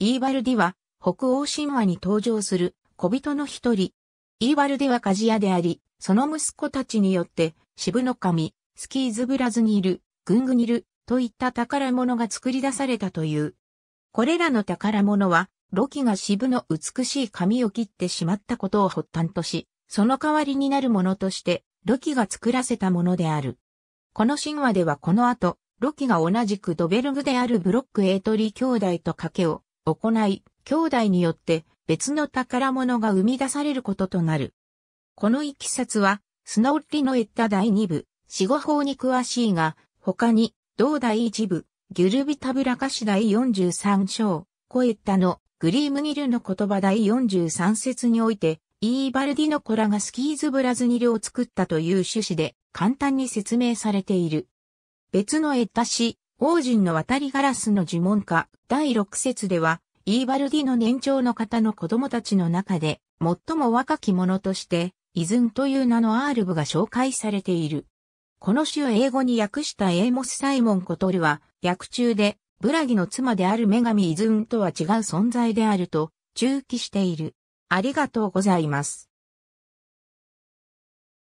イーバルディは、北欧神話に登場する小人の一人。イーバルディは鍛冶屋であり、その息子たちによって、渋の神、スキーズブラズニル、グングニル、といった宝物が作り出されたという。これらの宝物は、ロキが渋の美しい髪を切ってしまったことを発端とし、その代わりになるものとして、ロキが作らせたものである。この神話ではこの後、ロキが同じくドベルグであるブロックエイトリー兄弟と賭けを行い、兄弟によって別の宝物が生み出されることとなる。この一冊は、スノーリの言った第二部、死後法に詳しいが、他に、同第一部、ギュルビタブラカシ第43章、コエッタの、グリームニルの言葉第43節において、イーバルディの子らがスキーズブラズニルを作ったという趣旨で簡単に説明されている。別のエッタ氏、王神の渡りガラスの呪文化第6節では、イーバルディの年長の方の子供たちの中で、最も若き者として、イズンという名のアールブが紹介されている。この詩を英語に訳したエーモス・サイモン・コトルは、訳中で、ブラギの妻である女神イズンとは違う存在であると、中記している。ありがとうございます。